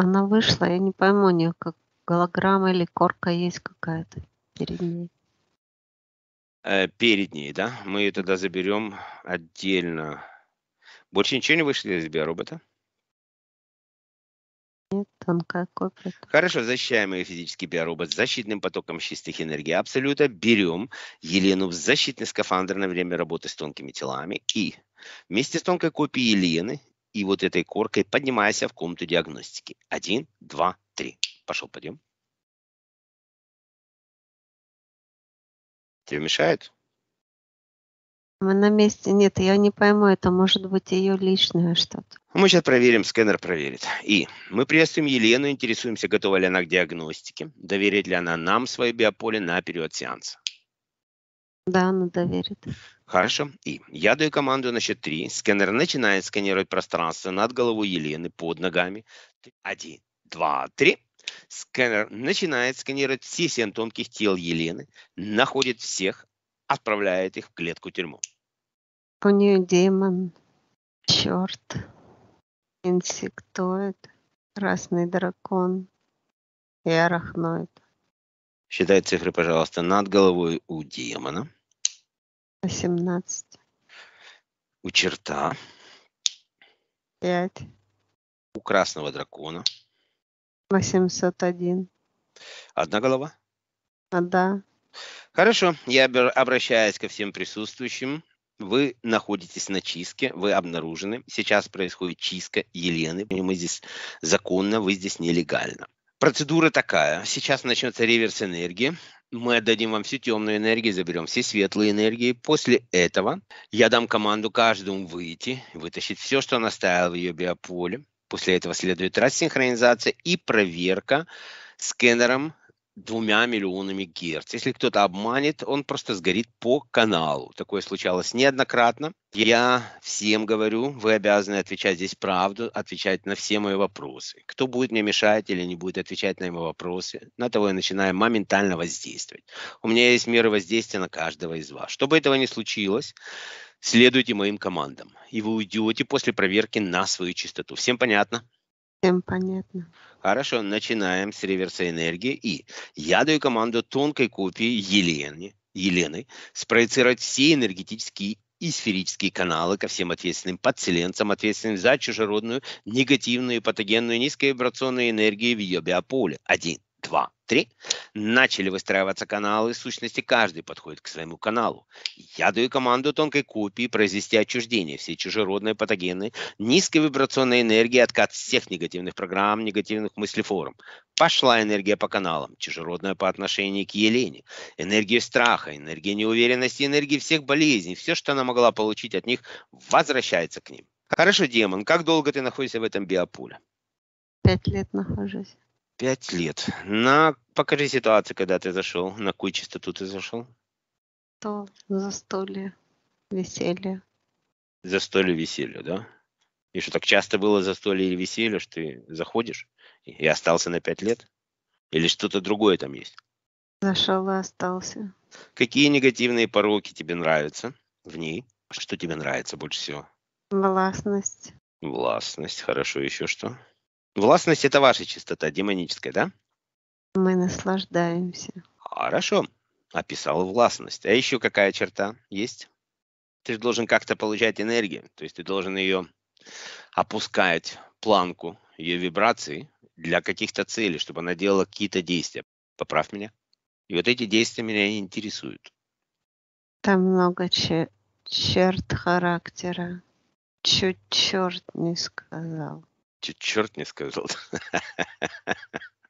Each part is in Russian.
она вышла, я не пойму, у нее как голограмма или корка есть какая-то перед ней. Э, перед ней, да? Мы ее тогда заберем отдельно. Больше ничего не вышли из биоробота? Нет, тонкая копия. Хорошо, защищаем ее физический биоробот защитным потоком чистых энергий Абсолюта. Берем Елену в защитный скафандр на время работы с тонкими телами и Вместе с тонкой копией Елены и вот этой коркой поднимайся в комнату диагностики. Один, два, три. Пошел, пойдем. Тебе мешает? Мы на месте. Нет, я не пойму, это может быть ее личное что-то. Мы сейчас проверим, скэнер проверит. И мы приветствуем Елену, интересуемся, готова ли она к диагностике, доверит ли она нам свое биополе на период сеанса. Да, она доверит. Хорошо. И я даю команду на счет три. Сканер начинает сканировать пространство над головой Елены, под ногами. Один, два, три. Сканер начинает сканировать все семь тонких тел Елены, находит всех, отправляет их в клетку тюрьму. У нее демон, черт, инсектоид, красный дракон и арахноид. Считай цифры, пожалуйста, над головой у демона. 18. У черта. 5. У красного дракона. 801. Одна голова? А, да. Хорошо, я обращаюсь ко всем присутствующим. Вы находитесь на чистке, вы обнаружены. Сейчас происходит чистка Елены. Мы здесь законно, вы здесь нелегально. Процедура такая. Сейчас начнется реверс энергии. Мы отдадим вам всю темную энергию, заберем все светлые энергии. После этого я дам команду каждому выйти, вытащить все, что она ставила в ее биополе. После этого следует рассинхронизация и проверка скэнером двумя миллионами герц. Если кто-то обманет, он просто сгорит по каналу. Такое случалось неоднократно. Я всем говорю, вы обязаны отвечать здесь правду, отвечать на все мои вопросы. Кто будет мне мешать или не будет отвечать на мои вопросы, на того я начинаю моментально воздействовать. У меня есть меры воздействия на каждого из вас. Чтобы этого не случилось, следуйте моим командам, и вы уйдете после проверки на свою чистоту. Всем понятно? Всем понятно. Хорошо, начинаем с реверса энергии. И я даю команду тонкой копии Елене, Елены спроецировать все энергетические и сферические каналы ко всем ответственным подселенцам, ответственным за чужеродную негативную и патогенную вибрационную энергию в ее биополе. Один два, три, начали выстраиваться каналы сущности, каждый подходит к своему каналу. Я даю команду тонкой копии произвести отчуждение всей чужеродной патогенной низкой вибрационной энергии, откат всех негативных программ, негативных мыслеформ. Пошла энергия по каналам, чужеродная по отношению к Елене, энергия страха, энергия неуверенности, энергия всех болезней, все, что она могла получить от них, возвращается к ним. Хорошо, демон, как долго ты находишься в этом биопуле? Пять лет нахожусь. Пять лет. На покажи ситуацию, когда ты зашел, на какую частоту ты зашел? То застолье, веселье. Застолье, веселье, да? И что так часто было застолье или веселье, что ты заходишь и остался на пять лет? Или что-то другое там есть? Зашел и остался. Какие негативные пороки тебе нравятся в ней? Что тебе нравится больше всего? Властность. Властность, хорошо, еще что? Властность – это ваша чистота, демоническая, да? Мы наслаждаемся. Хорошо. Описал властность. А еще какая черта есть? Ты же должен как-то получать энергию. То есть ты должен ее опускать, планку ее вибрации для каких-то целей, чтобы она делала какие-то действия. Поправь меня. И вот эти действия меня не интересуют. Там много че черт характера. Чуть черт не сказал. Черт не сказал.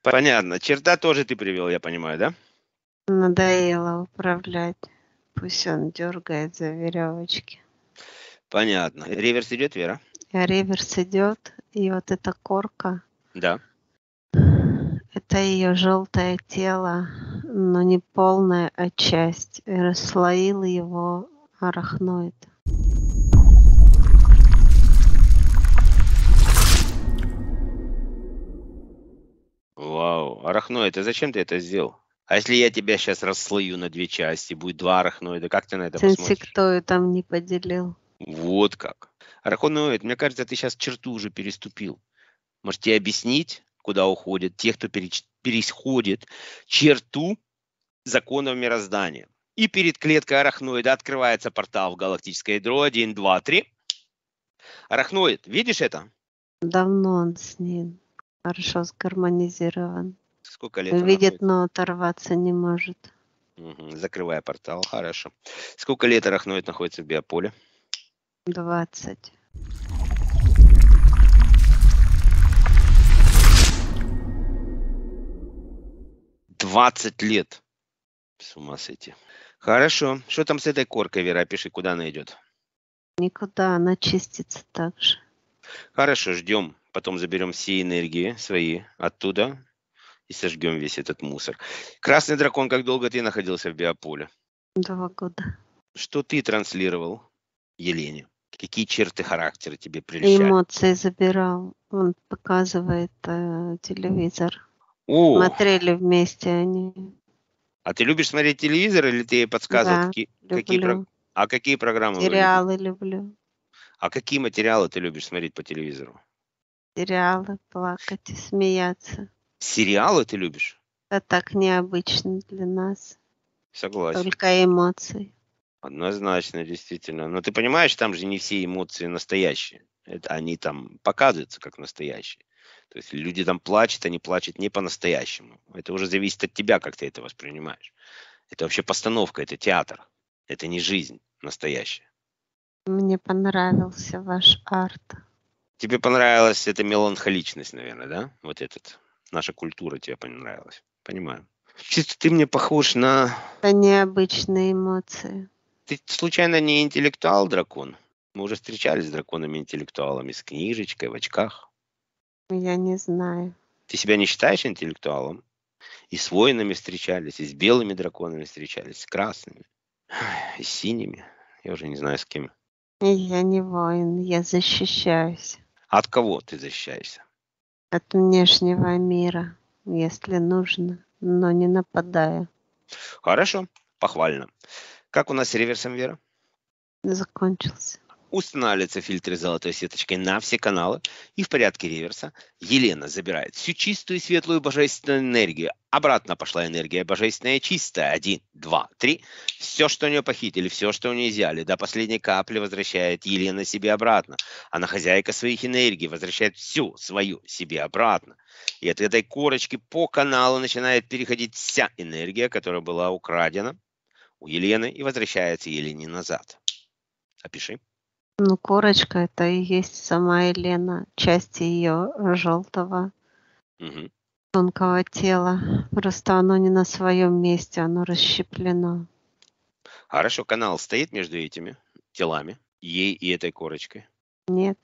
Понятно. Черта тоже ты привел, я понимаю, да? Надоело управлять. Пусть он дергает за веревочки. Понятно. Реверс идет, Вера? Реверс идет, и вот эта корка. Да. Это ее желтое тело, но не полная, а часть. И расслоил его арахноид. Вау. Арахноид, а зачем ты это сделал? А если я тебя сейчас расслою на две части, будет два арахноида, как ты на это Сенси, посмотришь? кто ее там не поделил. Вот как. Арахноид, мне кажется, ты сейчас черту уже переступил. Можешь тебе объяснить, куда уходят те, кто пересходит черту законов мироздания. И перед клеткой арахноида открывается портал в галактическое ядро Один, два, три. Арахноид, видишь это? Давно он с ним хорошо сгармонизирован. Сколько лет? Видит, но оторваться не может. Угу. Закрывая портал, хорошо. Сколько лет арахноид находится в биополе? 20. Двадцать лет. С ума сойти. Хорошо. Что там с этой коркой, Вера? Пиши, куда она идет. Никуда, она чистится так же. Хорошо, ждем потом заберем все энергии свои оттуда и сожгем весь этот мусор. Красный дракон, как долго ты находился в биополе? Два года. Что ты транслировал Елене? Какие черты характера тебе прельщали? Эмоции забирал. Он показывает э, телевизор. О! Смотрели вместе они. А ты любишь смотреть телевизор или ты ей подсказывал? Да, какие, люблю. Какие, про... а какие программы? Сериалы люблю. А какие материалы ты любишь смотреть по телевизору? сериалы, плакать и смеяться. Сериалы ты любишь? Это так необычно для нас. Согласен. Только эмоции. Однозначно, действительно. Но ты понимаешь, там же не все эмоции настоящие. Это они там показываются как настоящие. То есть люди там плачут, они плачут не по-настоящему. Это уже зависит от тебя, как ты это воспринимаешь. Это вообще постановка, это театр. Это не жизнь настоящая. Мне понравился ваш арт. Тебе понравилась эта меланхоличность, наверное, да? Вот этот. Наша культура тебе понравилась. Понимаю. Чисто ты мне похож на... Это необычные эмоции. Ты случайно не интеллектуал-дракон? Мы уже встречались с драконами-интеллектуалами с книжечкой в очках. Я не знаю. Ты себя не считаешь интеллектуалом? И с воинами встречались, и с белыми драконами встречались, с красными, и с синими. Я уже не знаю, с кем. Я не воин, я защищаюсь. От кого ты защищаешься? От внешнего мира, если нужно, но не нападая. Хорошо, похвально. Как у нас реверсом, Вера? Закончился устанавливается фильтр золотой сеточкой на все каналы и в порядке реверса Елена забирает всю чистую светлую божественную энергию. Обратно пошла энергия божественная чистая. Один, два, три. Все, что у нее похитили, все, что у нее взяли, до последней капли возвращает Елена себе обратно. Она хозяйка своих энергий, возвращает всю свою себе обратно. И от этой корочки по каналу начинает переходить вся энергия, которая была украдена у Елены и возвращается Елене назад. Опиши. Ну, корочка это и есть сама Елена, часть ее желтого Мгм. тонкого тела. Просто оно не на своем месте, оно расщеплено. Хорошо, канал стоит между этими телами, ей и этой корочкой. Нет.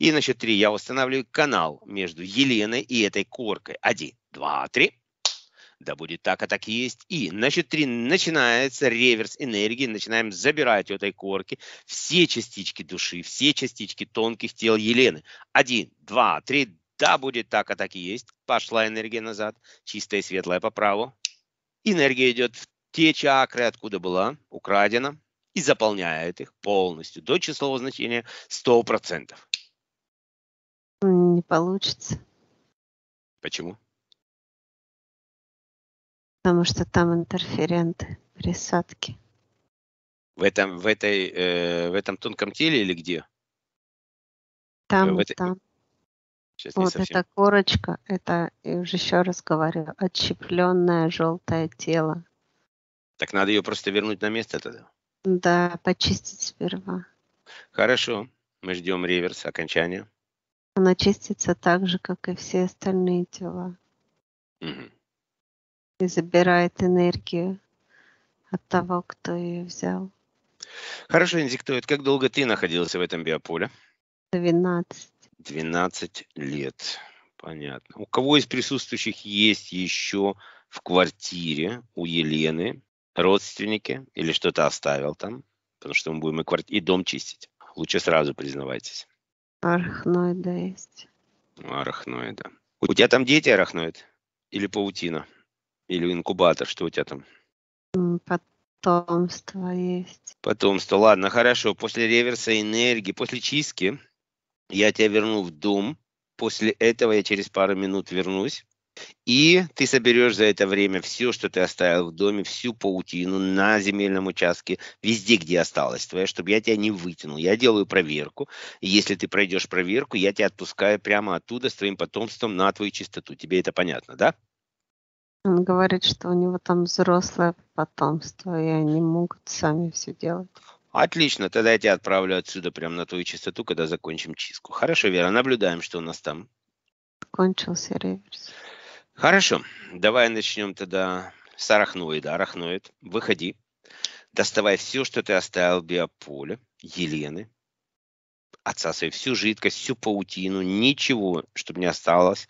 И на счет три я восстанавливаю канал между Еленой и этой коркой. Один, два, три. Да будет так, а так и есть. И значит 4 начинается реверс энергии, начинаем забирать у этой корки все частички души, все частички тонких тел Елены. Один, два, три, да будет так, а так и есть. Пошла энергия назад, чистая и светлая по праву. Энергия идет в те чакры, откуда была украдена, и заполняет их полностью до числового значения 100%. Не получится. Почему? потому что там интерференты, присадки. В этом, в этой, э, в этом тонком теле или где? Там, в этой... там. Сейчас вот совсем... эта корочка, это, я уже еще раз говорю, отщепленное желтое тело. Так надо ее просто вернуть на место тогда? Да, почистить сперва. Хорошо, мы ждем реверс, окончания. Она чистится так же, как и все остальные тела. Угу и забирает энергию от того, кто ее взял. Хорошо, Инзиктоид, как долго ты находился в этом биополе? 12. 12 лет. Понятно. У кого из присутствующих есть еще в квартире у Елены родственники или что-то оставил там? Потому что мы будем и, кварти- и дом чистить. Лучше сразу признавайтесь. Арахноида есть. Арахноида. У тебя там дети арахноид? Или паутина? Или инкубатор, что у тебя там? Потомство есть. Потомство, ладно, хорошо. После реверса энергии, после чистки я тебя верну в дом. После этого я через пару минут вернусь. И ты соберешь за это время все, что ты оставил в доме, всю паутину на земельном участке, везде, где осталось твое, чтобы я тебя не вытянул. Я делаю проверку. И если ты пройдешь проверку, я тебя отпускаю прямо оттуда с твоим потомством на твою чистоту. Тебе это понятно, да? Он говорит, что у него там взрослое потомство, и они могут сами все делать. Отлично, тогда я тебя отправлю отсюда прямо на твою частоту, когда закончим чистку. Хорошо, Вера, наблюдаем, что у нас там. Кончился реверс. Хорошо, давай начнем тогда с арахноида. Арахноид, выходи, доставай все, что ты оставил в биополе Елены, отсасывай всю жидкость, всю паутину, ничего, чтобы не осталось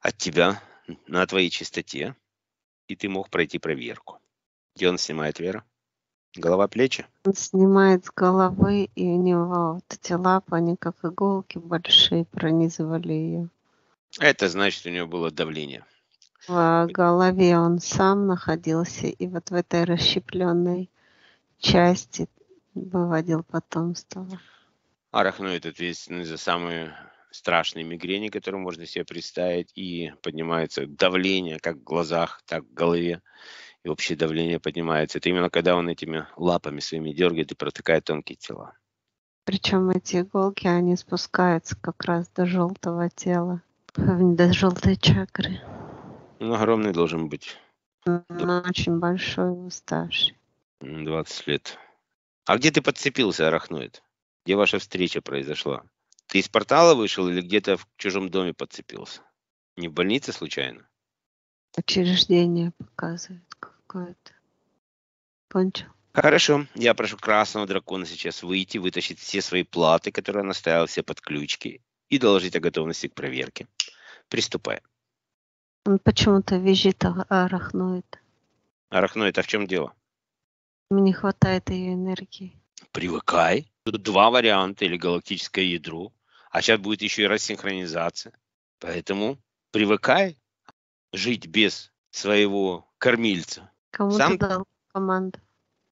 от тебя на твоей чистоте, и ты мог пройти проверку. Где он снимает Вера? Голова плечи? Он снимает с головы, и у него вот эти лапы, они как иголки большие пронизывали ее. Это значит, у него было давление. В голове он сам находился, и вот в этой расщепленной части выводил потомство. арахнует ответственный ну, за самые страшной мигрени, которую можно себе представить, и поднимается давление как в глазах, так в голове, и общее давление поднимается. Это именно когда он этими лапами своими дергает и протыкает тонкие тела. Причем эти иголки, они спускаются как раз до желтого тела, до желтой чакры. Ну, огромный должен быть. Ну, очень большой стаж. 20 лет. А где ты подцепился, арахноид? Где ваша встреча произошла? Ты из портала вышел или где-то в чужом доме подцепился? Не в больнице случайно? Учреждение показывает какое-то. Пончо. Хорошо, я прошу красного дракона сейчас выйти, вытащить все свои платы, которые он оставил, все подключки, и доложить о готовности к проверке. Приступай. Он почему-то визжит арахноид. А, арахноид, а в чем дело? Мне хватает ее энергии. Привыкай. Тут два варианта, или галактическое ядро, а сейчас будет еще и рассинхронизация. Поэтому привыкай жить без своего кормильца. Кому Сам... ты дал команду?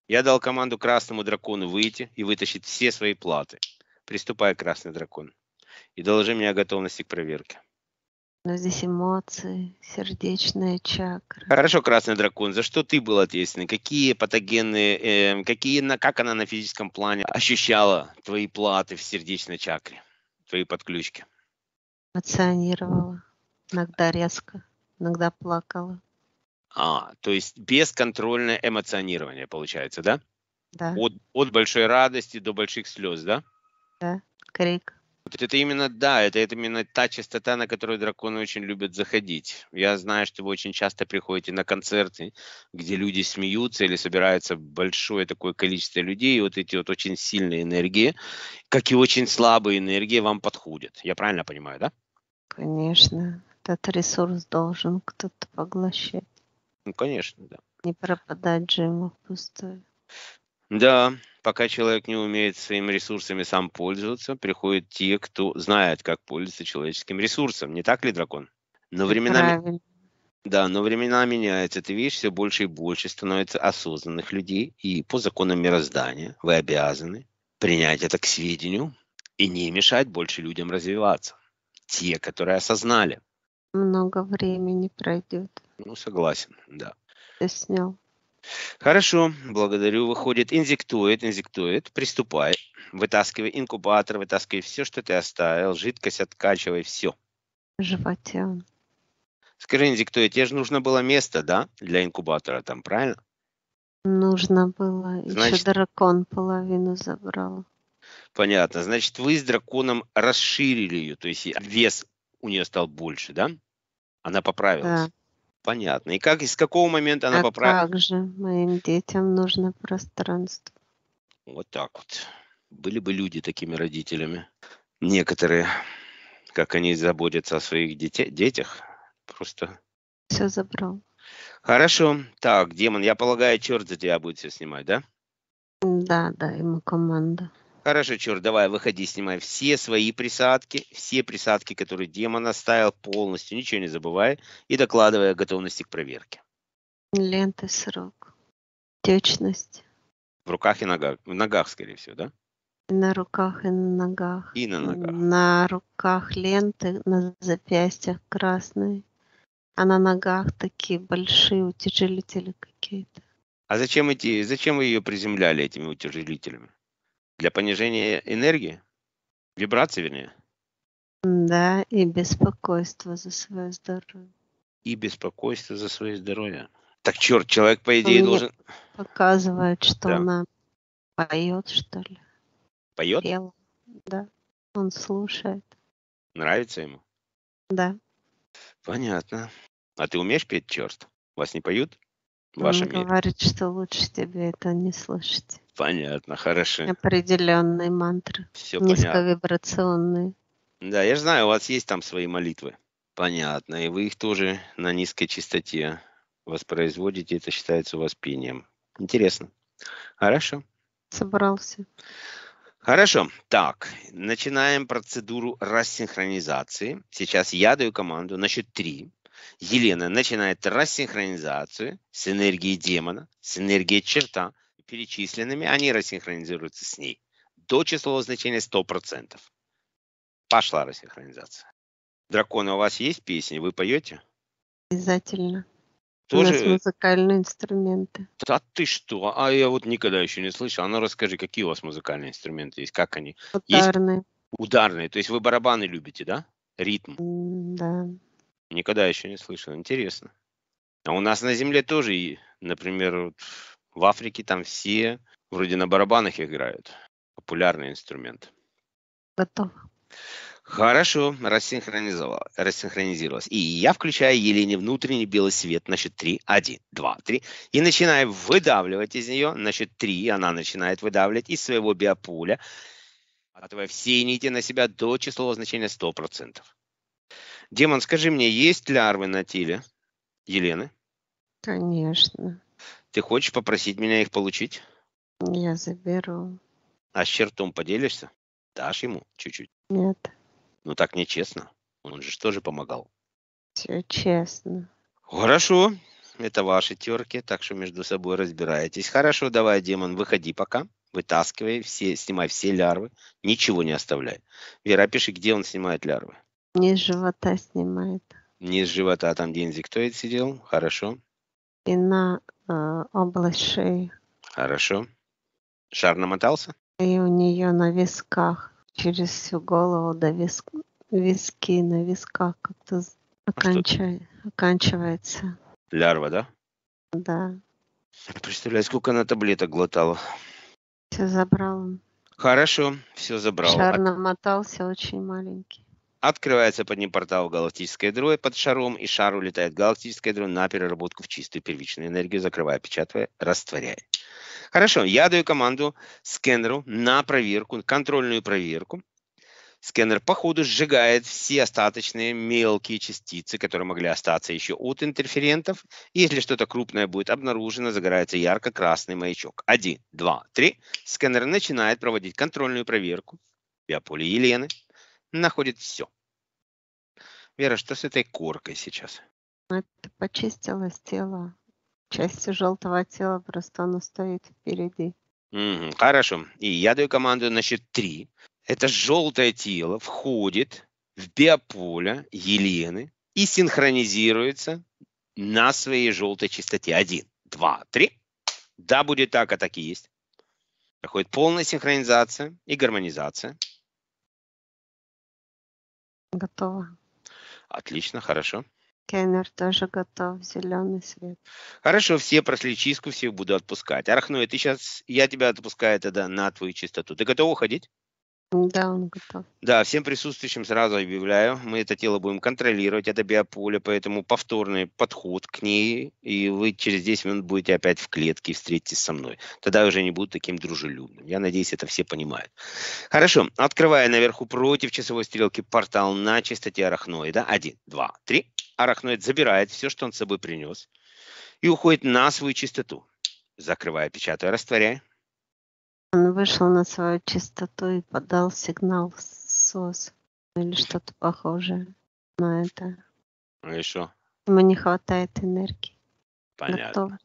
Я дал команду Красному Дракону выйти и вытащить все свои платы. Приступай, Красный Дракон. И доложи мне о готовности к проверке. Но ну, здесь эмоции, сердечная чакра. Хорошо, Красный Дракон, за что ты был ответственен? Какие патогенные, э, какие, на, как она на физическом плане ощущала твои платы в сердечной чакре? твои подключки? Эмоционировала. Иногда резко, иногда плакала. А, то есть бесконтрольное эмоционирование получается, да? Да. От, от большой радости до больших слез, да? Да, крик. Вот это именно, да, это, это именно та частота, на которую драконы очень любят заходить. Я знаю, что вы очень часто приходите на концерты, где люди смеются или собирается большое такое количество людей, и вот эти вот очень сильные энергии, как и очень слабые энергии вам подходят. Я правильно понимаю, да? Конечно. Этот ресурс должен кто-то поглощать. Ну, конечно, да. Не пропадать же ему в Да, пока человек не умеет своими ресурсами сам пользоваться, приходят те, кто знает, как пользоваться человеческим ресурсом. Не так ли, дракон? Но времена, да, но времена меняются. Ты видишь, все больше и больше становится осознанных людей. И по законам мироздания вы обязаны принять это к сведению и не мешать больше людям развиваться. Те, которые осознали. Много времени пройдет. Ну, согласен, да. Ты снял. Хорошо, благодарю. Выходит инзектоид, инзектоид, приступай. Вытаскивай инкубатор, вытаскивай все, что ты оставил, жидкость откачивай, все. животе. Скажи, инзектоид, тебе же нужно было место, да, для инкубатора там, правильно? Нужно было. Значит, Еще дракон половину забрал. Понятно. Значит, вы с драконом расширили ее, то есть вес у нее стал больше, да? Она поправилась. Да. Понятно. И как, из какого момента она а поправилась? как же моим детям нужно пространство? Вот так вот. Были бы люди такими родителями. Некоторые, как они заботятся о своих дете- детях, просто... Все забрал. Хорошо. Так, демон, я полагаю, черт за тебя будет все снимать, да? Да, да, ему команда. Хорошо, черт, давай, выходи, снимай все свои присадки, все присадки, которые демон оставил полностью, ничего не забывай, и докладывай о готовности к проверке. Лента, срок, течность. В руках и ногах, в ногах, скорее всего, да? На руках и на ногах. И на ногах. На руках ленты, на запястьях красные, а на ногах такие большие утяжелители какие-то. А зачем эти, зачем вы ее приземляли этими утяжелителями? Для понижения энергии? Вибрации, вернее? Да, и беспокойство за свое здоровье. И беспокойство за свое здоровье. Так черт, человек, по идее, Мне должен... Показывает, что да. она поет, что ли. Поет? Пела. Да. Он слушает. Нравится ему? Да. Понятно. А ты умеешь петь, черт? Вас не поют? вашем Он говорит, что лучше тебе это не слышать. Понятно, хорошо. Определенные мантры. Все Низковибрационные. Понятно. Да, я же знаю, у вас есть там свои молитвы. Понятно. И вы их тоже на низкой частоте воспроизводите. Это считается у вас пением. Интересно. Хорошо. Собрался. Хорошо. Так, начинаем процедуру рассинхронизации. Сейчас я даю команду на счет три. Елена начинает рассинхронизацию с энергией демона, с энергией черта, перечисленными, они рассинхронизируются с ней до числового значения 100%. Пошла рассинхронизация. Драконы, у вас есть песни? Вы поете? Обязательно. Тоже... У нас музыкальные инструменты. Да ты что? А я вот никогда еще не слышал. А ну расскажи, какие у вас музыкальные инструменты есть? Как они? Ударные. Есть? Ударные. То есть вы барабаны любите, да? Ритм. Да. Никогда еще не слышал. Интересно. А у нас на Земле тоже, например, вот в Африке там все вроде на барабанах играют. Популярный инструмент. Готов. Хорошо, рассинхронизовала, рассинхронизировалась. И я включаю Елене внутренний белый свет на счет 3, 1, 2, 3. И начинаю выдавливать из нее значит счет 3. Она начинает выдавливать из своего биополя, отвоя все нити на себя до числового значения 100%. Демон, скажи мне, есть лярвы на теле Елены? Конечно. Ты хочешь попросить меня их получить? Я заберу. А с чертом поделишься? Дашь ему чуть-чуть? Нет. Ну так нечестно. Он же тоже помогал. Все честно. Хорошо. Это ваши терки, так что между собой разбираетесь. Хорошо, давай, демон, выходи пока. Вытаскивай, все, снимай все лярвы. Ничего не оставляй. Вера, пиши, где он снимает лярвы. Низ живота снимает. Низ живота, а там дензик кто это сидел? Хорошо. И на э, область шеи. Хорошо. Шар намотался? И у нее на висках, через всю голову до виск... виски, на висках как-то а оканч... оканчивается. Лярва, да? Да. Представляю, сколько она таблеток глотала. Все забрал. Хорошо, все забрал. Шар а намотался очень маленький. Открывается под ним портал галактической дроид под шаром, и шар улетает галактической дроид на переработку в чистую первичную энергию, закрывая, печатая, растворяя. Хорошо, я даю команду скэнеру на проверку, контрольную проверку. Скэнер по ходу сжигает все остаточные мелкие частицы, которые могли остаться еще от интерферентов. если что-то крупное будет обнаружено, загорается ярко-красный маячок. Один, два, три. Скэнер начинает проводить контрольную проверку. Биополе Елены находит все. Вера, что с этой коркой сейчас? Ну, это почистилось тело. Часть желтого тела просто оно стоит впереди. Угу, хорошо. И я даю команду на счет три. Это желтое тело входит в биополе Елены и синхронизируется на своей желтой частоте. Один, два, три. Да, будет так, а так и есть. Проходит полная синхронизация и гармонизация. Готово. Отлично, хорошо. Кемер тоже готов, зеленый свет. Хорошо, все прошли чистку, всех буду отпускать. Арахноид, ты сейчас, я тебя отпускаю тогда на твою чистоту. Ты готов уходить? Да, он готов. Да, всем присутствующим сразу объявляю, мы это тело будем контролировать, это биополе, поэтому повторный подход к ней, и вы через 10 минут будете опять в клетке и встретитесь со мной. Тогда уже не будет таким дружелюбным. Я надеюсь, это все понимают. Хорошо, открывая наверху против часовой стрелки портал на частоте арахноида. Один, два, три. Арахноид забирает все, что он с собой принес, и уходит на свою чистоту, Закрывая, печатая, растворяя. Он вышел на свою чистоту и подал сигнал в СОС или что-то похожее на это. А еще? Ему не хватает энергии. Понятно. Готово.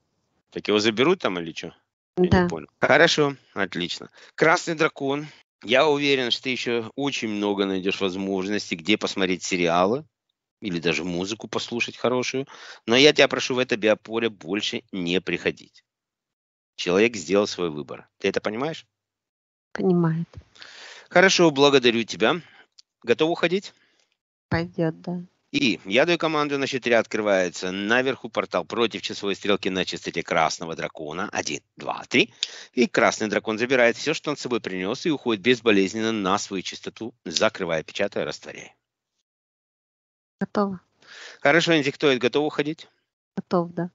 Так его заберут там или что? Я да. не понял. Хорошо, отлично. Красный дракон. Я уверен, что ты еще очень много найдешь возможностей, где посмотреть сериалы или даже музыку послушать хорошую. Но я тебя прошу в это биополе больше не приходить. Человек сделал свой выбор. Ты это понимаешь? Понимает. Хорошо, благодарю тебя. Готов уходить? Пойдет, да. И я даю команду на счет 3 открывается. Наверху портал против часовой стрелки на частоте красного дракона. Один, два, три. И красный дракон забирает все, что он с собой принес, и уходит безболезненно на свою частоту, закрывая, печатая, растворяя. Готово. Хорошо, Инди, кто готов уходить? Готов, да.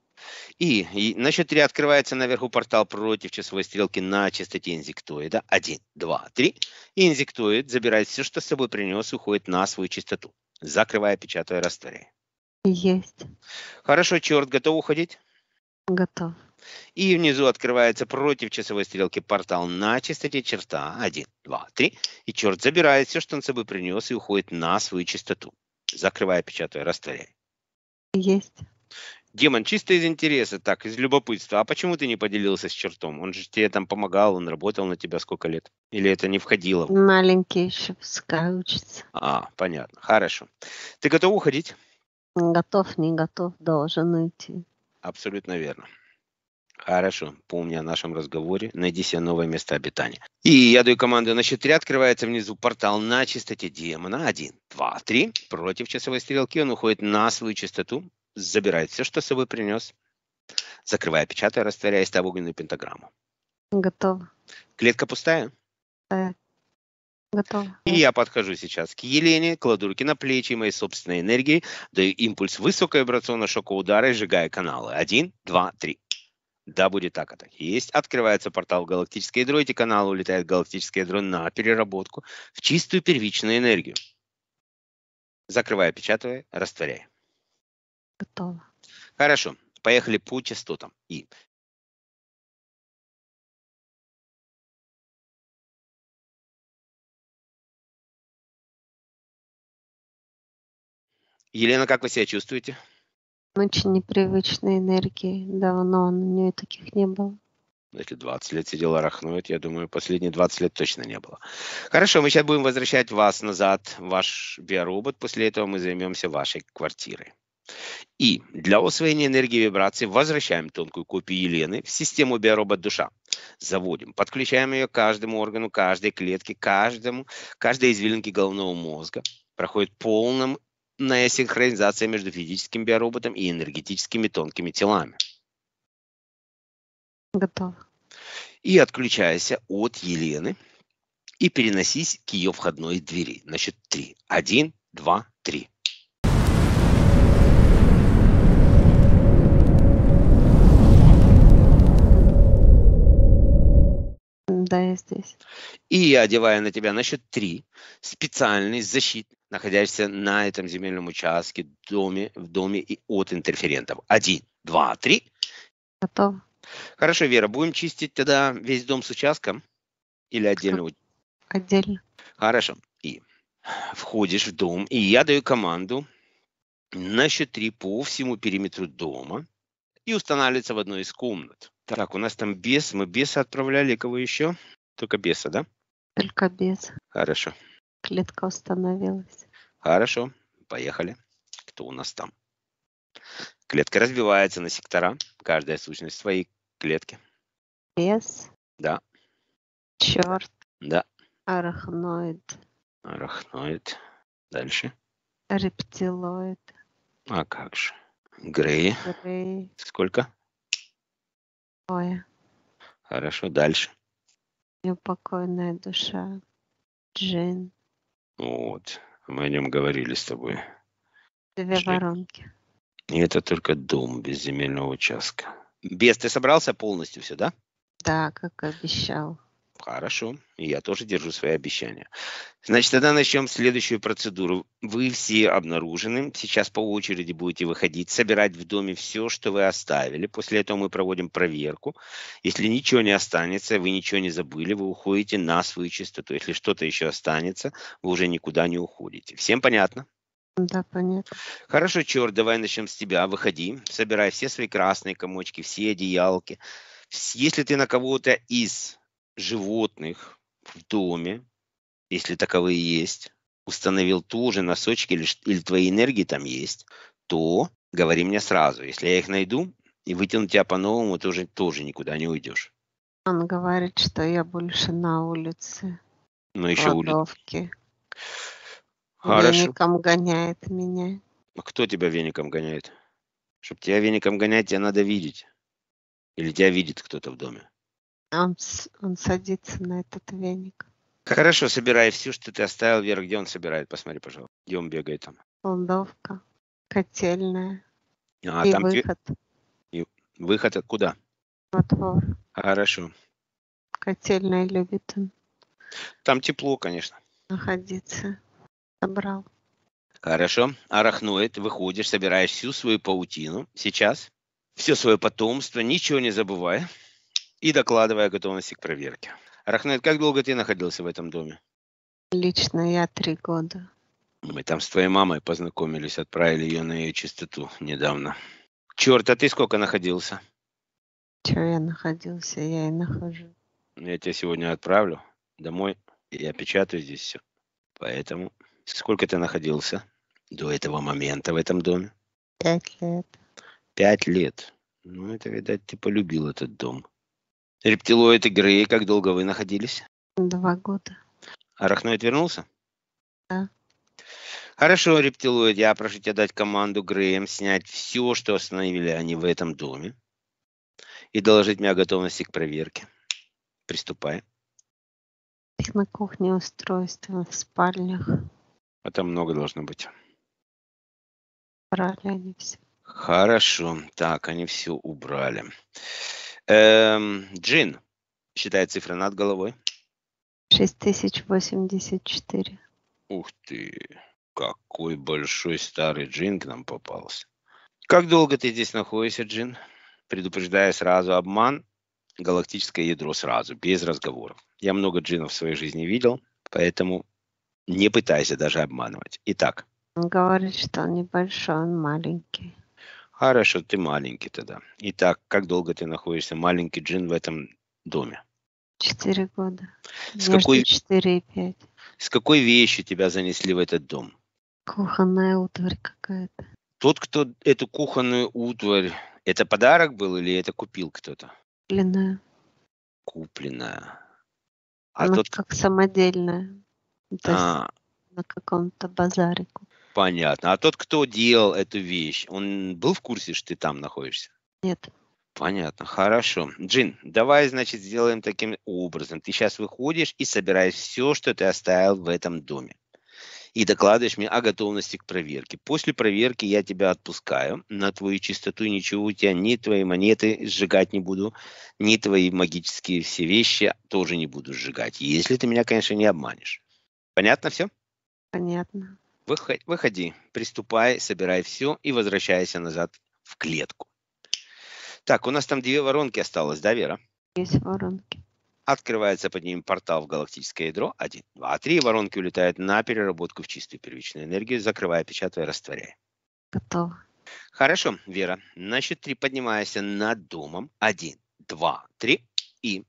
И, и на 4 открывается наверху портал против часовой стрелки на частоте инзектоида. 1, 2, 3. И инзектоид забирает все, что с собой принес, и уходит на свою частоту, закрывая, печатая, растворяя. Есть. Хорошо, черт, готов уходить? Готов. И внизу открывается против часовой стрелки портал на частоте черта 1, 2, 3. И черт забирает все, что он с собой принес, и уходит на свою частоту, закрывая, печатая, растворяя. Есть. Демон чисто из интереса, так, из любопытства. А почему ты не поделился с чертом? Он же тебе там помогал, он работал на тебя сколько лет? Или это не входило? Маленький еще пускай учится. А, понятно. Хорошо. Ты готов уходить? Готов, не готов, должен уйти. Абсолютно верно. Хорошо, помни о нашем разговоре, найди себе новое место обитания. И я даю команду на счет 3, открывается внизу портал на чистоте демона. 1, 2, 3. Против часовой стрелки он уходит на свою частоту забирает все, что с собой принес, закрывая, печатая, растворяя из огненную пентаграмму. Готово. Клетка пустая? Да. Готово. И я подхожу сейчас к Елене, кладу руки на плечи моей собственной энергии, даю импульс высокой вибрационного шока удара и сжигаю каналы. Один, два, три. Да, будет так, а так есть. Открывается портал в галактическое ядро, эти каналы улетают в галактическое ядро на переработку в чистую первичную энергию. Закрывая, печатая, растворяя. Готово. Хорошо. Поехали по частотам. И Елена, как вы себя чувствуете? Очень непривычной энергии. Давно у нее таких не было. Ну, если 20 лет сидела рахноид, я думаю, последние 20 лет точно не было. Хорошо, мы сейчас будем возвращать вас назад, ваш биоробот. После этого мы займемся вашей квартирой. И для освоения энергии вибрации возвращаем тонкую копию Елены в систему биоробот душа. Заводим, подключаем ее к каждому органу, каждой клетке, каждому, каждой извилинке головного мозга. Проходит полная синхронизация между физическим биороботом и энергетическими тонкими телами. Готов. И отключайся от Елены и переносись к ее входной двери. Значит, три. Один, два, три. Да, я здесь. И я одеваю на тебя насчет три специальный защит, находящийся на этом земельном участке, доме, в доме и от интерферентов. Один, два, три. Готов. Хорошо, Вера, будем чистить тогда весь дом с участком или отдельно? Отдельно. Хорошо. И входишь в дом, и я даю команду на счет три по всему периметру дома и устанавливается в одной из комнат. Так, у нас там бес, мы беса отправляли, кого еще? Только беса, да? Только бес. Хорошо. Клетка установилась. Хорошо, поехали. Кто у нас там? Клетка разбивается на сектора, каждая сущность в своей клетке. Бес. Да. Черт. Да. Арахноид. Арахноид. Дальше. Рептилоид. А как же? Грей. Грей. Сколько? Ой. Хорошо, дальше. Непокойная душа. Джин. Вот, мы о нем говорили с тобой. Две Джин. воронки. И это только дом без земельного участка. Без, ты собрался полностью все, да? Да, как обещал. Хорошо, я тоже держу свои обещания. Значит, тогда начнем следующую процедуру. Вы все обнаружены. Сейчас по очереди будете выходить, собирать в доме все, что вы оставили. После этого мы проводим проверку. Если ничего не останется, вы ничего не забыли, вы уходите на свою чистоту. Если что-то еще останется, вы уже никуда не уходите. Всем понятно? Да, понятно. Хорошо, черт, давай начнем с тебя. Выходи, собирай все свои красные комочки, все одеялки. Если ты на кого-то из животных в доме, если таковые есть, установил тоже носочки или, или твои энергии там есть, то говори мне сразу. Если я их найду и вытяну тебя по-новому, ты уже тоже никуда не уйдешь. Он говорит, что я больше на улице. Ну, еще улице. Хорошо. Веником гоняет меня. А кто тебя веником гоняет? Чтобы тебя веником гонять, тебя надо видеть. Или тебя видит кто-то в доме. Он, он садится на этот веник. Хорошо, собирай все, что ты оставил, Вера. Где он собирает? Посмотри, пожалуйста. Где он бегает там? Кладовка, котельная а, и там выход. И выход откуда? Во двор. Хорошо. Котельная любит он. Там тепло, конечно. Находиться. Собрал. Хорошо. Арахноид, выходишь, собираешь всю свою паутину сейчас, все свое потомство, ничего не забывая и докладывая о готовности к проверке. Рахнет, как долго ты находился в этом доме? Лично я три года. Мы там с твоей мамой познакомились, отправили ее на ее чистоту недавно. Черт, а ты сколько находился? Чего я находился, я и нахожу. Ну, я тебя сегодня отправлю домой, я печатаю здесь все. Поэтому сколько ты находился до этого момента в этом доме? Пять лет. Пять лет. Ну, это, видать, ты полюбил этот дом. Рептилоид и Грей, как долго вы находились? Два года. Арахноид вернулся? Да. Хорошо, рептилоид, я прошу тебя дать команду Греем снять все, что остановили они в этом доме, и доложить мне о готовности к проверке. Приступай. Их на кухне устройства, в спальнях. А там много должно быть. Убрали они все. Хорошо. Так, они все убрали. Эм, Джин, считай цифры над головой. 6084. Ух ты, какой большой старый Джин к нам попался. Как долго ты здесь находишься, Джин? Предупреждаю сразу обман, галактическое ядро сразу, без разговоров. Я много джинов в своей жизни видел, поэтому не пытайся даже обманывать. Итак. Он говорит, что он небольшой, он маленький. Хорошо, ты маленький тогда. Итак, как долго ты находишься маленький джин в этом доме? Четыре года. С какой... Четыре и пять. С какой вещи тебя занесли в этот дом? Кухонная утварь какая-то. Тот, кто эту кухонную утварь... Это подарок был или это купил кто-то? Купленная. Купленная. А Она тот... как самодельная. То а. на каком-то базаре купил. Понятно. А тот, кто делал эту вещь, он был в курсе, что ты там находишься? Нет. Понятно, хорошо. Джин, давай, значит, сделаем таким образом. Ты сейчас выходишь и собираешь все, что ты оставил в этом доме. И докладываешь мне о готовности к проверке. После проверки я тебя отпускаю на твою чистоту. Ничего у тебя, ни твои монеты сжигать не буду, ни твои магические все вещи тоже не буду сжигать. Если ты меня, конечно, не обманешь. Понятно все? Понятно. Выходи, приступай, собирай все и возвращайся назад в клетку. Так, у нас там две воронки осталось, да, Вера? Есть воронки. Открывается под ним портал в галактическое ядро. Один, два, три. Воронки улетают на переработку в чистую первичную энергию, закрывая, печатая, растворяя. Готово. Хорошо, Вера. На три поднимаешься над домом. Один, два, три. И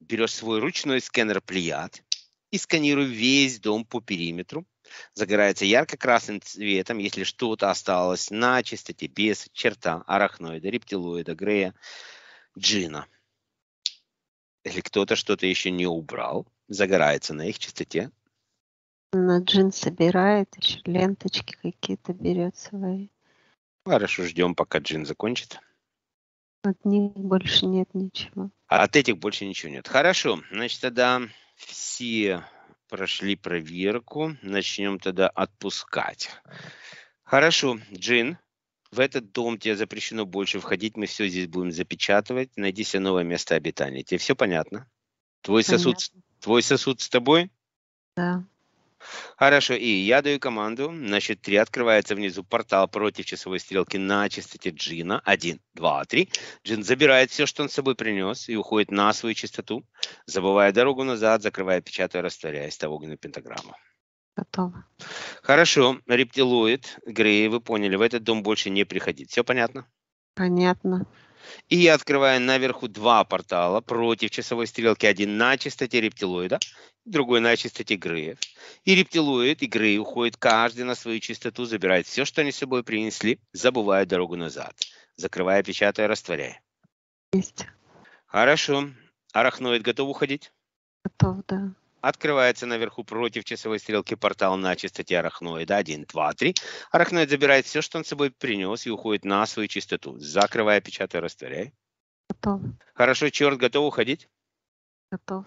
берешь свой ручной сканер Плеяд и сканируй весь дом по периметру загорается ярко-красным цветом, если что-то осталось на чистоте без черта, арахноида, рептилоида, грея, джина. Если кто-то что-то еще не убрал, загорается на их чистоте. На джин собирает, еще ленточки какие-то берет свои. Хорошо, ждем, пока джин закончит. От них больше нет ничего. А от этих больше ничего нет. Хорошо, значит, тогда все прошли проверку. Начнем тогда отпускать. Хорошо, Джин, в этот дом тебе запрещено больше входить, мы все здесь будем запечатывать. Найди себе новое место обитания. Тебе все понятно? Твой понятно. сосуд, твой сосуд с тобой? Да. Хорошо, и я даю команду. Значит, три открывается внизу портал против часовой стрелки на частоте Джина. Один, два, три. Джин забирает все, что он с собой принес, и уходит на свою частоту, забывая дорогу назад, закрывая, печатая, растворяясь того огненную пентаграмму. Готово. Хорошо, рептилоид, Грей, вы поняли, в этот дом больше не приходить. Все понятно? Понятно. И я открываю наверху два портала против часовой стрелки. Один на частоте рептилоида, другой на частоте Греев. И рептилоид, и Грей уходят каждый на свою частоту, забирает все, что они с собой принесли, забывая дорогу назад. Закрывая, печатая, растворяя. Есть. Хорошо. Арахноид готов уходить? Готов, да открывается наверху против часовой стрелки портал на частоте арахноида 1, 2, 3. Арахноид забирает все, что он с собой принес, и уходит на свою частоту. Закрывай, печатай, растворяй. Готов. Хорошо, черт, готов уходить? Готов.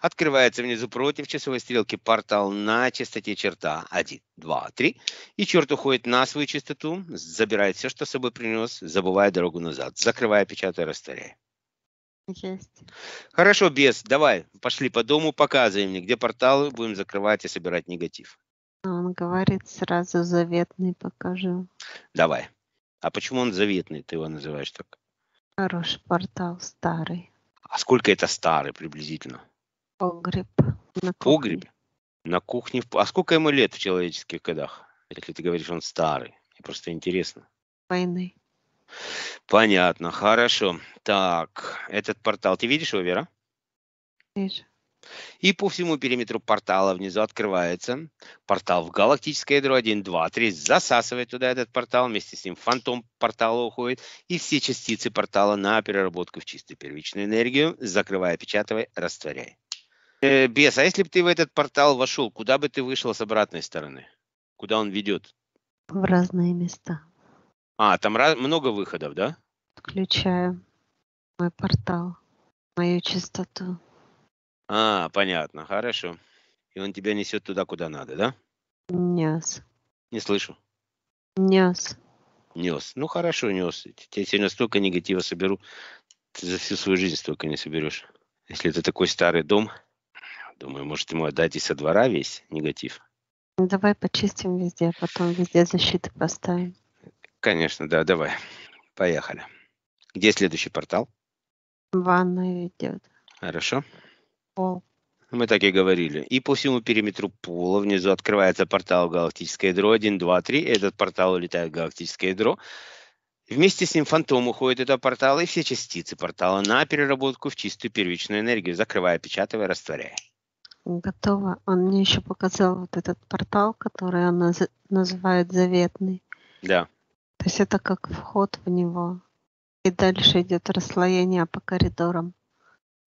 Открывается внизу против часовой стрелки портал на частоте черта 1, 2, 3. И черт уходит на свою чистоту, забирает все, что с собой принес, забывая дорогу назад. Закрывая, печатай, растворяя. Есть. Хорошо, без. Давай, пошли по дому, показывай мне, где порталы будем закрывать и собирать негатив. Он говорит, сразу заветный покажу. Давай. А почему он заветный, ты его называешь так? Хороший портал, старый. А сколько это старый приблизительно? Погреб. На Погреб? На кухне. А сколько ему лет в человеческих годах? Если ты говоришь, он старый. Мне просто интересно. Войны. Понятно, хорошо. Так, этот портал, ты видишь его, Вера? Вижу. И по всему периметру портала внизу открывается портал в галактическое ядро 1, 2, 3. Засасывает туда этот портал, вместе с ним фантом портала уходит, и все частицы портала на переработку в чистую первичную энергию, закрывая, печатывая, растворяя. Э, Бес, а если бы ты в этот портал вошел, куда бы ты вышел с обратной стороны? Куда он ведет? В разные места. А, там раз, много выходов, да? Включаю мой портал, мою частоту. А, понятно, хорошо. И он тебя несет туда, куда надо, да? Нес. Не слышу. Нес. Нес. Ну хорошо, нес. Тебе сегодня столько негатива соберу, ты за всю свою жизнь столько не соберешь. Если это такой старый дом, думаю, может ему отдать и со двора весь негатив. Ну, давай почистим везде, а потом везде защиты поставим. Конечно, да, давай. Поехали. Где следующий портал? Ванная идет. Хорошо. Пол. Мы так и говорили. И по всему периметру пола внизу открывается портал галактическое ядро 1, 2, 3. Этот портал улетает в галактическое ядро. Вместе с ним фантом уходит это портал и все частицы портала на переработку в чистую первичную энергию, закрывая, печатая, растворяя. Готово. Он мне еще показал вот этот портал, который она называет заветный. Да. То есть это как вход в него. И дальше идет расслоение по коридорам.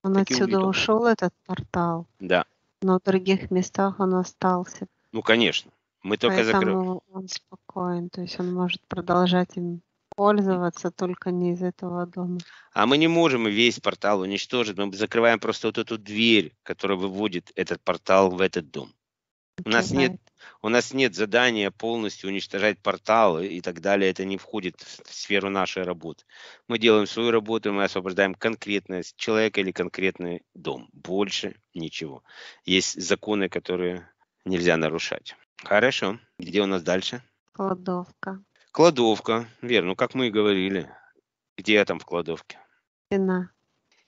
Он Таким отсюда видом. ушел, этот портал. Да. Но в других местах он остался. Ну, конечно. Мы только Поэтому закрываем. он спокоен, то есть он может продолжать им пользоваться только не из этого дома. А мы не можем весь портал уничтожить, мы закрываем просто вот эту дверь, которая выводит этот портал в этот дом. У нас нет, у нас нет задания полностью уничтожать порталы и так далее. Это не входит в сферу нашей работы. Мы делаем свою работу, мы освобождаем конкретно человека или конкретный дом. Больше ничего. Есть законы, которые нельзя нарушать. Хорошо. Где у нас дальше? Кладовка. Кладовка, верно. Ну, как мы и говорили. Где я там в кладовке? Стена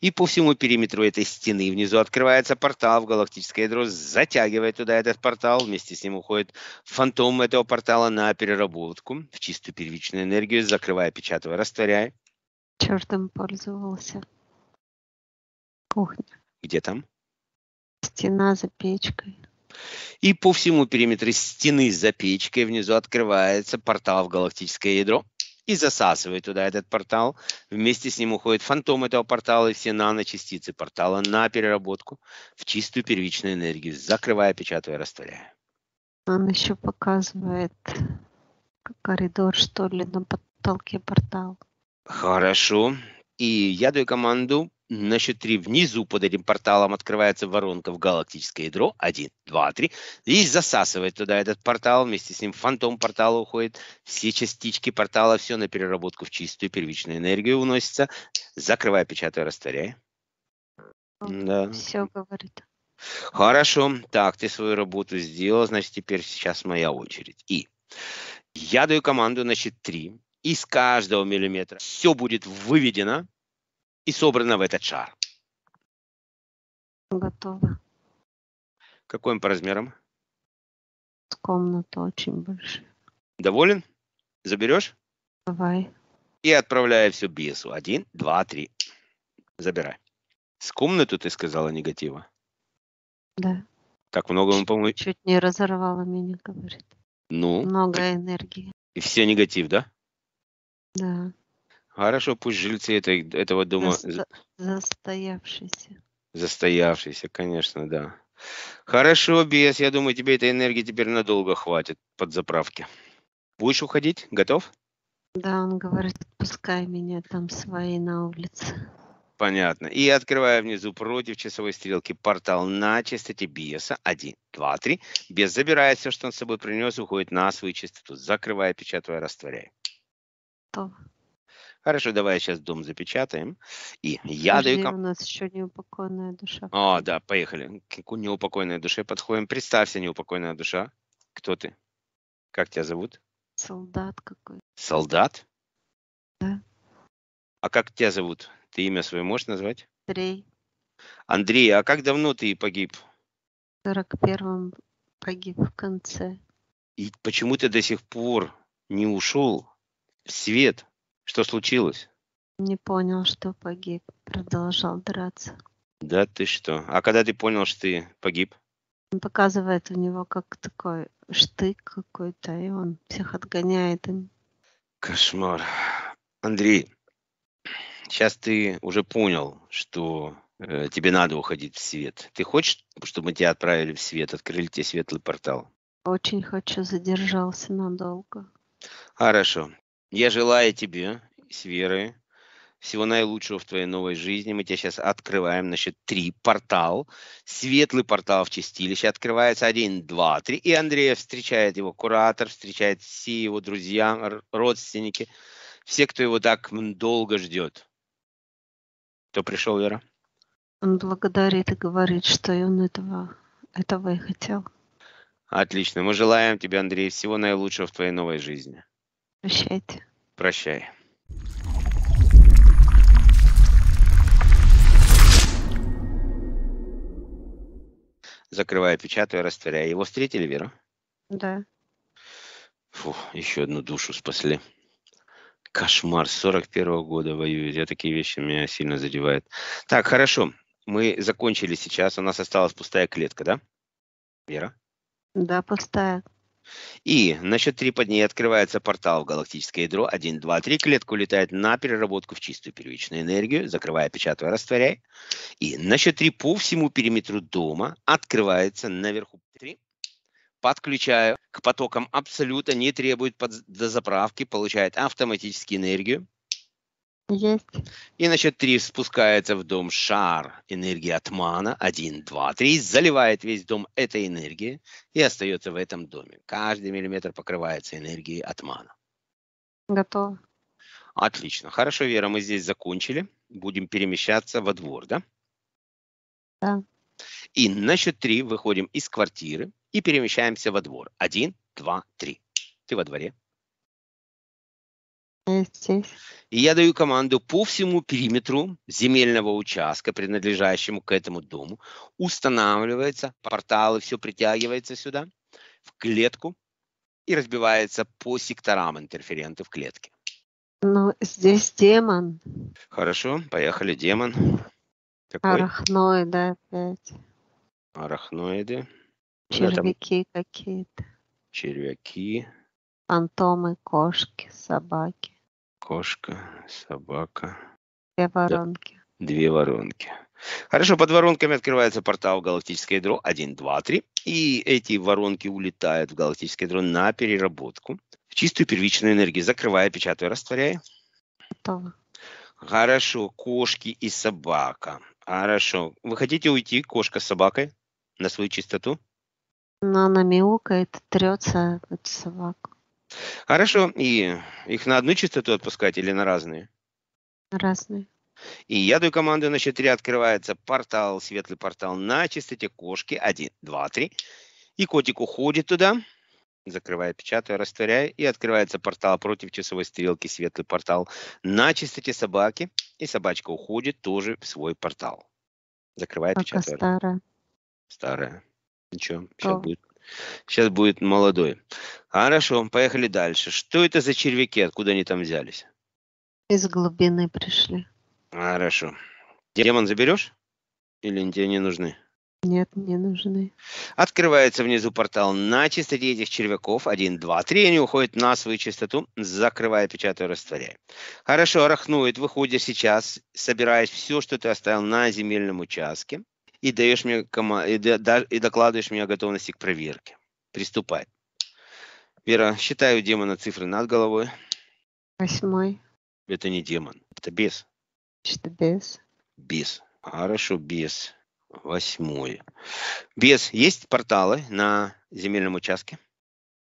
и по всему периметру этой стены внизу открывается портал в галактическое ядро, затягивает туда этот портал, вместе с ним уходит фантом этого портала на переработку в чистую первичную энергию, закрывая, печатывая, растворяя. Чертом пользовался. Кухня. Где там? Стена за печкой. И по всему периметру стены за печкой внизу открывается портал в галактическое ядро и засасывает туда этот портал. Вместе с ним уходит фантом этого портала и все наночастицы портала на переработку в чистую первичную энергию, закрывая, печатая, растворяя. Он еще показывает коридор, что ли, на потолке портал. Хорошо. И я даю команду на счет три внизу под этим порталом открывается воронка в галактическое ядро. один два три И засасывает туда этот портал. Вместе с ним фантом портала уходит. Все частички портала, все на переработку в чистую первичную энергию уносится. закрывая печатай, растворяй. Да. Все говорит. Хорошо. Так, ты свою работу сделал, значит, теперь сейчас моя очередь. И я даю команду на счет три Из каждого миллиметра все будет выведено и собрано в этот шар. Готово. Какой он по размерам? Комната очень большая. Доволен? Заберешь? Давай. И отправляю все бису. Один, два, три. Забирай. С комнату ты сказала негатива? Да. Так много он, по-моему... Чуть не разорвала меня, говорит. Ну? Много энергии. И все негатив, да? Да. Хорошо, пусть жильцы этой, этого дома... Заста... Застоявшийся. конечно, да. Хорошо, Бес, я думаю, тебе этой энергии теперь надолго хватит под заправки. Будешь уходить? Готов? Да, он говорит, пускай меня там свои на улице. Понятно. И открывая внизу против часовой стрелки портал на чистоте Биеса один, два, три. Бес забирает все, что он с собой принес, уходит на свою чистоту, закрывая, печатая, растворяя. Готово. Хорошо, давай сейчас дом запечатаем. И я Подожди, даю... У нас еще неупокоенная душа. О, да, поехали. К неупокоенной душе подходим. Представься, неупокойная душа. Кто ты? Как тебя зовут? Солдат какой. Солдат? Да. А как тебя зовут? Ты имя свое можешь назвать? Андрей. Андрей, а как давно ты погиб? В 41-м погиб в конце. И почему ты до сих пор не ушел в свет? Что случилось? Не понял, что погиб. Продолжал драться. Да ты что? А когда ты понял, что ты погиб? Он показывает у него как такой штык какой-то, и он всех отгоняет. Кошмар. Андрей, сейчас ты уже понял, что э, тебе надо уходить в свет. Ты хочешь, чтобы тебя отправили в свет, открыли тебе светлый портал? Очень хочу, задержался надолго. Хорошо. Я желаю тебе с верой всего наилучшего в твоей новой жизни. Мы тебя сейчас открываем, значит, три портал. Светлый портал в чистилище открывается. Один, два, три. И Андрея встречает его куратор, встречает все его друзья, родственники. Все, кто его так долго ждет. Кто пришел, Вера? Он благодарит и говорит, что и он этого, этого и хотел. Отлично. Мы желаем тебе, Андрей, всего наилучшего в твоей новой жизни. Прощайте. Прощай. Закрываю, печатаю, растворяю. Его встретили, Вера? Да. Фу, еще одну душу спасли. Кошмар, 41 -го года воюю. Я такие вещи меня сильно задевают. Так, хорошо. Мы закончили сейчас. У нас осталась пустая клетка, да? Вера? Да, пустая. И на счет 3 под ней открывается портал в галактическое ядро 1, 2, 3. клетку летает на переработку в чистую первичную энергию, закрывая, печатая, растворяй. И на счет 3 по всему периметру дома открывается наверху 3. Подключаю к потокам абсолюта, не требует под... дозаправки, получает автоматически энергию. Есть. И на счет три спускается в дом шар энергии атмана. Один, два, три. Заливает весь дом этой энергии и остается в этом доме. Каждый миллиметр покрывается энергией атмана. Готово. Отлично. Хорошо, Вера, мы здесь закончили. Будем перемещаться во двор, да? Да. И на счет три выходим из квартиры и перемещаемся во двор. Один, два, три. Ты во дворе. И я даю команду по всему периметру земельного участка, принадлежащему к этому дому, устанавливается порталы, все притягивается сюда, в клетку, и разбивается по секторам интерференты в клетке. Ну, здесь демон. Хорошо, поехали, демон. Какой? Арахноиды опять. Арахноиды. Червяки там... какие-то. Червяки. Фантомы, кошки, собаки кошка, собака. Две воронки. Да. Две воронки. Хорошо, под воронками открывается портал в галактическое ядро 1, 2, 3. И эти воронки улетают в галактическое ядро на переработку. В чистую первичную энергию. Закрывая, печатая, растворяя. Готово. Хорошо, кошки и собака. Хорошо. Вы хотите уйти, кошка с собакой, на свою чистоту? Но она мяукает, трется, эту Хорошо. И их на одну частоту отпускать или на разные? На разные. И я даю команду на 4 открывается портал, светлый портал на чистоте кошки. 1, 2, 3. И котик уходит туда. Закрывая, печатаю, растворяю. И открывается портал против часовой стрелки, светлый портал на чистоте собаки. И собачка уходит тоже в свой портал. Закрывая, Пока печатаю. старая. Старая. Ничего, сейчас будет Сейчас будет молодой. Хорошо, поехали дальше. Что это за червяки? Откуда они там взялись? Из глубины пришли. Хорошо. Демон заберешь? Или они тебе не нужны? Нет, не нужны. Открывается внизу портал на чистоте этих червяков. Один, два, три. Они уходят на свою чистоту. Закрывая, печатаю, растворяю. Хорошо, рахнует, выходя сейчас, собираясь все, что ты оставил на земельном участке и даешь мне и, и докладываешь мне о готовности к проверке. Приступай. Вера, считаю демона цифры над головой. Восьмой. Это не демон, это бес. Что бес? Бес. Хорошо, бес. Восьмой. Бес, есть порталы на земельном участке?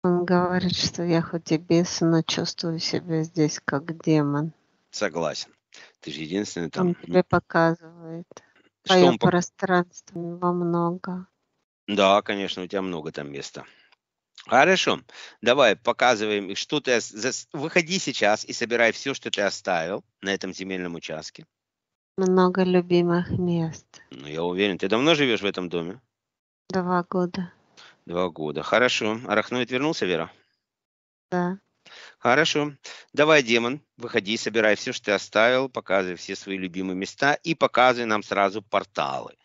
Он говорит, что я хоть и бес, но чувствую себя здесь как демон. Согласен. Ты же единственный там. Он тебе показывает. Что он... пространство во много. Да, конечно, у тебя много там места. Хорошо, давай показываем, что ты... Выходи сейчас и собирай все, что ты оставил на этом земельном участке. Много любимых мест. Ну, я уверен. Ты давно живешь в этом доме? Два года. Два года. Хорошо. Арахноид вернулся, Вера? Да. Хорошо. Давай, демон, выходи, собирай все, что ты оставил, показывай все свои любимые места и показывай нам сразу порталы.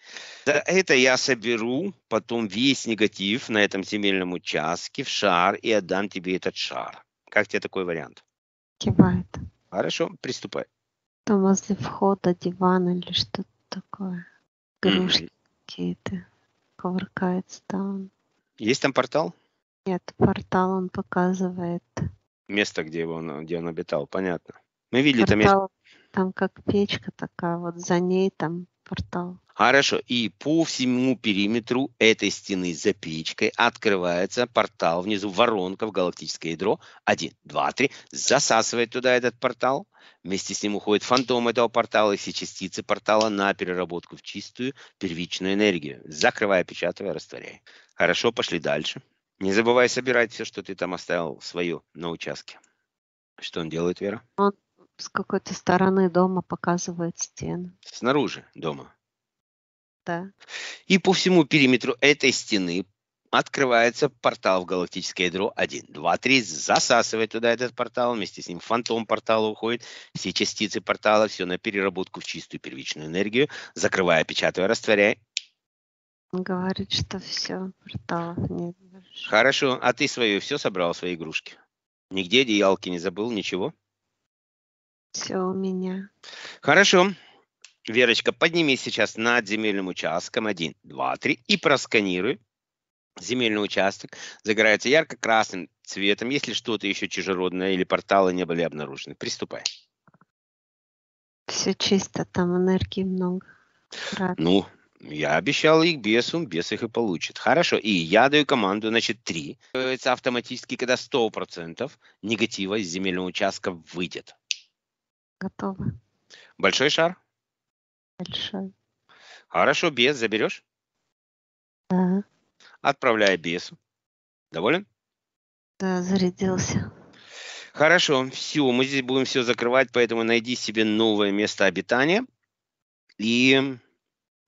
это я соберу потом весь негатив на этом земельном участке в шар и отдам тебе этот шар. Как тебе такой вариант? Кивает. Хорошо, приступай. Там возле входа диван или что-то такое. Игрушки какие-то. Ковыркается там. Есть там портал? Нет, портал он показывает Место, где, его, где он обитал, понятно. Мы видели портал. это место. Там как печка такая, вот за ней там портал. Хорошо. И по всему периметру этой стены за печкой открывается портал внизу, воронка в галактическое ядро. Один, два, три. Засасывает туда этот портал. Вместе с ним уходит фантом этого портала и все частицы портала на переработку в чистую первичную энергию, закрывая, печатая, растворяя. Хорошо, пошли дальше. Не забывай собирать все, что ты там оставил свое на участке. Что он делает, Вера? Он с какой-то стороны дома показывает стены. Снаружи дома. Да. И по всему периметру этой стены открывается портал в галактическое ядро 1, 2, 3. Засасывает туда этот портал, вместе с ним фантом портала уходит, все частицы портала, все на переработку в чистую первичную энергию, закрывая, печатая, растворяя говорит, что все, порталов нет. Хорошо, а ты свое все собрал, свои игрушки? Нигде одеялки не забыл, ничего? Все у меня. Хорошо. Верочка, подними сейчас над земельным участком один, два, три и просканируй земельный участок. Загорается ярко-красным цветом, если что-то еще чужеродное или порталы не были обнаружены. Приступай. Все чисто, там энергии много. Рад. Ну, я обещал их бесу, бес их и получит. Хорошо, и я даю команду, значит, три. Это автоматически, когда 100% негатива из земельного участка выйдет. Готово. Большой шар? Большой. Хорошо, бес заберешь? Да. Отправляю бесу. Доволен? Да, зарядился. Хорошо, все, мы здесь будем все закрывать, поэтому найди себе новое место обитания. И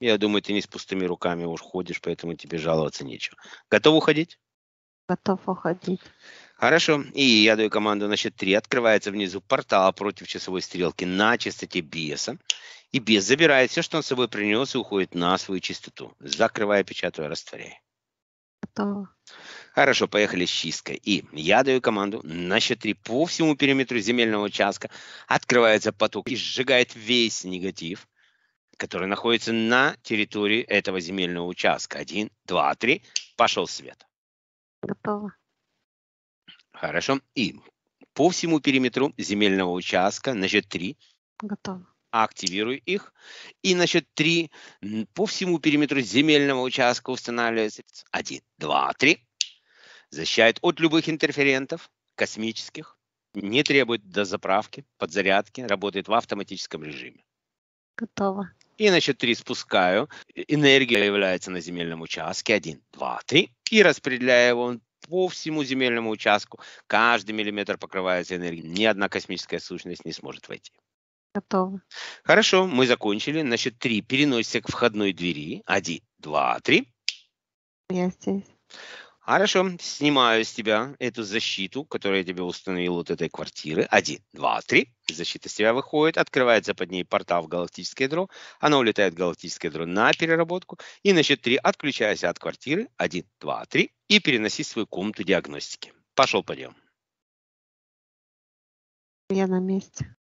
я думаю, ты не с пустыми руками уж ходишь, поэтому тебе жаловаться нечего. Готов уходить? Готов уходить. Хорошо. И я даю команду на счет 3. Открывается внизу портал против часовой стрелки на частоте беса. И бес забирает все, что он с собой принес, и уходит на свою чистоту, Закрывая, печатаю, растворяя. Готово. Хорошо, поехали с чисткой. И я даю команду на счет 3. По всему периметру земельного участка открывается поток и сжигает весь негатив который находится на территории этого земельного участка. Один, два, три. Пошел свет. Готово. Хорошо. И по всему периметру земельного участка на счет 3. Готово. Активирую их. И на счет 3 по всему периметру земельного участка устанавливается один два три Защищает от любых интерферентов космических. Не требует дозаправки, подзарядки. Работает в автоматическом режиме. Готово. И на счет спускаю. Энергия является на земельном участке. 1, 2, 3. И распределяю его по всему земельному участку. Каждый миллиметр покрывается энергией. Ни одна космическая сущность не сможет войти. Готово. Хорошо, мы закончили. На счет 3 переносимся к входной двери. 1, 2, 3. Я здесь. Хорошо, снимаю с тебя эту защиту, которую я тебе установил от этой квартиры. Один, два, три защита защиты себя выходит, открывается под ней портал в галактическое ядро, она улетает в галактическое ядро на переработку, и на счет 3 отключайся от квартиры, 1, 2, 3, и переноси свою комнату диагностики. Пошел подъем. Я на месте.